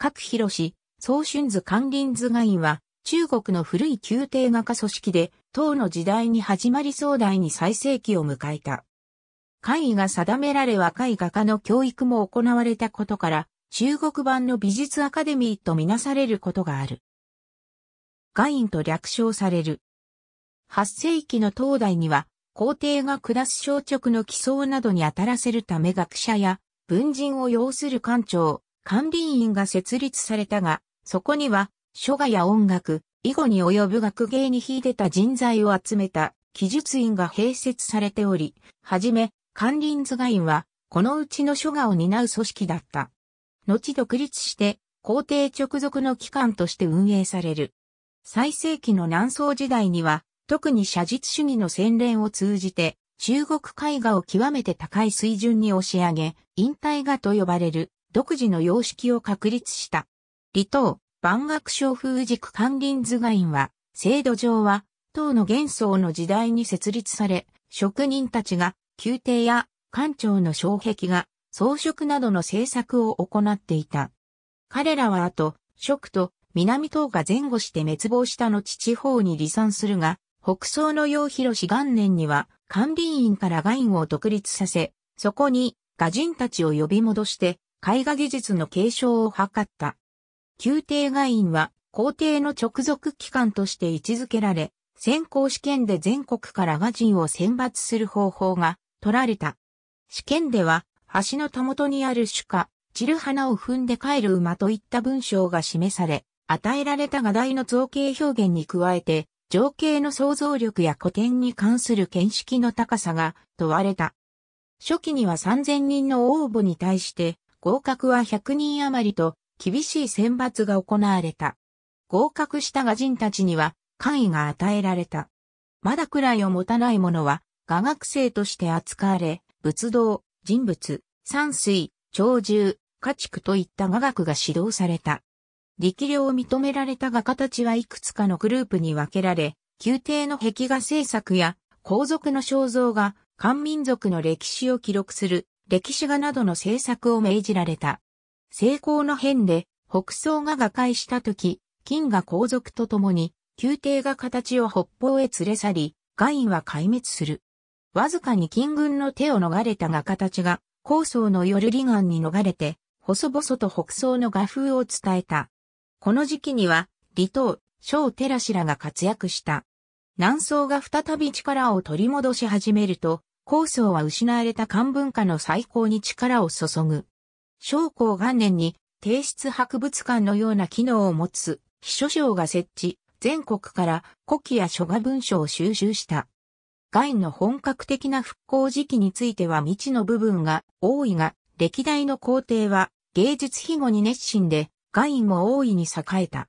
各広し、総春図関林図画院は、中国の古い宮廷画家組織で、唐の時代に始まり壮大に最盛期を迎えた。会議が定められ若い画家の教育も行われたことから、中国版の美術アカデミーとみなされることがある。画院と略称される。8世紀の唐代には、皇帝が下す小直の起草などに当たらせるため学者や文人を要する官庁、管理院が設立されたが、そこには、書画や音楽、囲碁に及ぶ学芸に秀でた人材を集めた記述院が併設されており、はじめ、管理院図画院は、このうちの書画を担う組織だった。後独立して、皇帝直属の機関として運営される。最盛期の南宋時代には、特に写実主義の洗練を通じて、中国絵画を極めて高い水準に押し上げ、引退画と呼ばれる独自の様式を確立した。離島、万学省風軸管理図画院は、制度上は、唐の元宗の時代に設立され、職人たちが、宮廷や官庁の障壁が、装飾などの制作を行っていた。彼らは後、職と南党が前後して滅亡した後地方に離散するが、北宋の陽広氏元年には、管理員から外院を独立させ、そこに、画人たちを呼び戻して、絵画技術の継承を図った。宮廷画院は皇帝の直属機関として位置づけられ、選考試験で全国から画人を選抜する方法が取られた。試験では、橋のたもとにある主家、散る花を踏んで帰る馬といった文章が示され、与えられた画題の造形表現に加えて、情景の想像力や古典に関する見識の高さが問われた。初期には3000人の応募に対して合格は100人余りと厳しい選抜が行われた。合格した画人たちには官位が与えられた。まだ位を持たない者は画学生として扱われ、仏道、人物、山水、鳥獣、家畜といった画学が指導された。力量を認められた画家たちはいくつかのグループに分けられ、宮廷の壁画制作や皇族の肖像が漢民族の歴史を記録する歴史画などの制作を命じられた。成功の変で、北宋が瓦解した時、金が皇族と共に、宮廷が形を北方へ連れ去り、外院は壊滅する。わずかに金軍の手を逃れた画形が、高層の夜離岸に逃れて、細々と北宋の画風を伝えた。この時期には、李島、小寺氏らが活躍した。南宋が再び力を取り戻し始めると、高層は失われた漢文化の再興に力を注ぐ。将校元年に、帝室博物館のような機能を持つ、秘書省が設置、全国から古記や書画文書を収集した。ンの本格的な復興時期については未知の部分が多いが、歴代の皇帝は芸術庇護に熱心で、ンも大いに栄えた。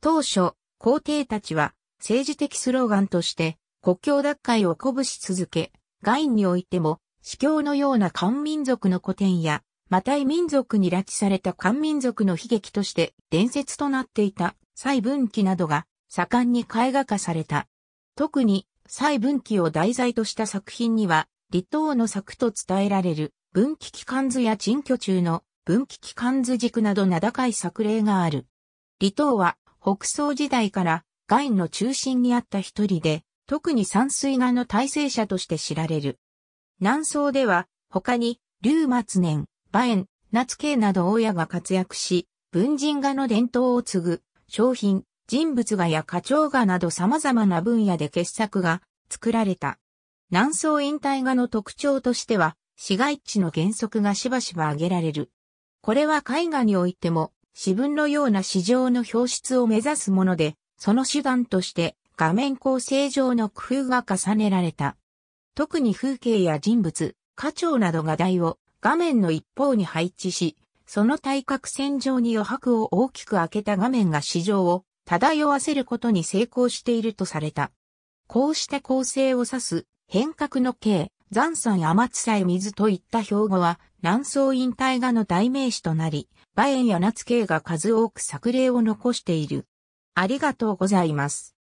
当初、皇帝たちは政治的スローガンとして国境奪回を鼓舞し続け、ガインにおいても、司教のような漢民族の古典や、マタイ民族に拉致された漢民族の悲劇として伝説となっていた蔡文記などが盛んに絵画化された。特に蔡文記を題材とした作品には、李唐の作と伝えられる文気機関図や陳居中の文気機関図軸など名高い作例がある。李唐は北宋時代からガインの中心にあった一人で、特に山水画の体制者として知られる。南宋では、他に、龍末年、馬園、夏慶など親が活躍し、文人画の伝統を継ぐ、商品、人物画や花鳥画など様々な分野で傑作が作られた。南宋引退画の特徴としては、市街地の原則がしばしば挙げられる。これは絵画においても、自文のような市場の表出を目指すもので、その手段として、画面構成上の工夫が重ねられた。特に風景や人物、課長などが題を画面の一方に配置し、その対角線上に余白を大きく開けた画面が市場を漂わせることに成功しているとされた。こうした構成を指す変革の形、残山天津祭水といった標語は南宋引退画の代名詞となり、馬縁や夏景が数多く作例を残している。ありがとうございます。